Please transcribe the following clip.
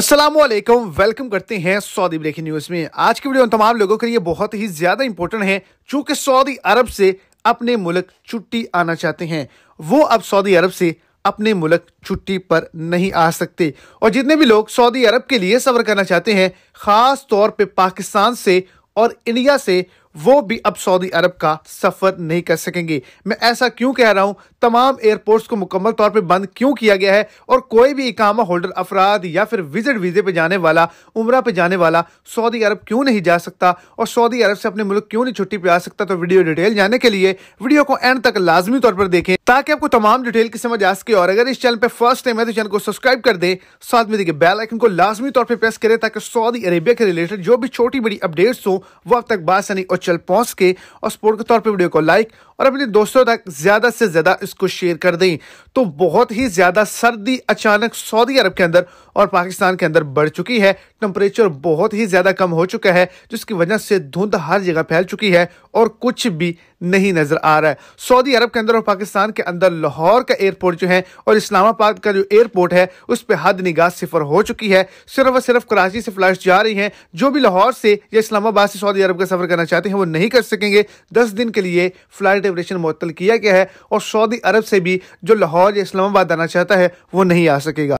Aslam welcome करते हैं Saudi breaking news में आज की वीडियो तमाम लोगों के लिए बहुत ही ज्यादा इंपॉर्टेंट है चूंकि सऊदी अरब से अपने मुल्क छुट्टी आना चाहते हैं वो अब सऊदी अरब से अपने मुल्क छुट्टी पर नहीं आ सकते और जितने भी लोग सऊदी अरब के लिए सफर करना चाहते हैं खास तौर पे पाकिस्तान से और इंडिया से वो भी अब सऊदी अरब का सफ़र नहीं कर सकेंगे मैं ऐसा क्यों कह रहा हूं तमाम एयरपोर्ट्स को मुकम्मल तौर पर बंद क्यों किया गया है और कोई भी इकामा होल्डर अफराद या फिर विजिट वीज़े पर जाने वाला उम्र पे जाने वाला सऊदी अरब क्यों नहीं जा सकता और सऊदी अरब से अपने मुल्क क्यों नहीं छुट्टी पर आ सकता तो वीडियो डिटेल जाने के लिए वीडियो को एंड तक लाजमी तौर पर देखें ताकि आपको तमाम डिटेल की समझ आ सके और अगर इस चैनल पर फर्स्ट टाइम है तो चैनल को सब्सक्राइब कर दे साथ में देखिए बेल आइकन को लाजमी तौर पर प्रेस करें ताकि सऊदी अरेबिया के रिलेटेड जो भी छोटी बड़ी अपडेट्स हो वो अब तक बासानी और चल पहुंच के और सपोर्ट के तौर पे वीडियो को लाइक और अपने दोस्तों तक ज़्यादा से ज़्यादा इसको शेयर कर दें तो बहुत ही ज़्यादा सर्दी अचानक सऊदी अरब के अंदर और पाकिस्तान के अंदर बढ़ चुकी है टेम्परेचर बहुत ही ज़्यादा कम हो चुका है जिसकी वजह से धुंध हर जगह फैल चुकी है और कुछ भी नहीं नज़र आ रहा है सऊदी अरब के अंदर और पाकिस्तान के अंदर लाहौर का एयरपोर्ट जो है और इस्लामाबाद का जो एयरपोर्ट है उस पर हद निगाह सिफर हो चुकी है सिर्फ और सिर्फ कराची से फ्लाइट जा रही है जो भी लाहौर से या इस्लामाबाद से सऊदी अरब का सफर करना चाहते हैं हैं वो नहीं कर सकेंगे दस दिन के लिए फ्लाइट एवरेशन मुअत्तल किया गया है और सऊदी अरब से भी जो लाहौर या इस्लामाबाद आना चाहता है वो नहीं आ सकेगा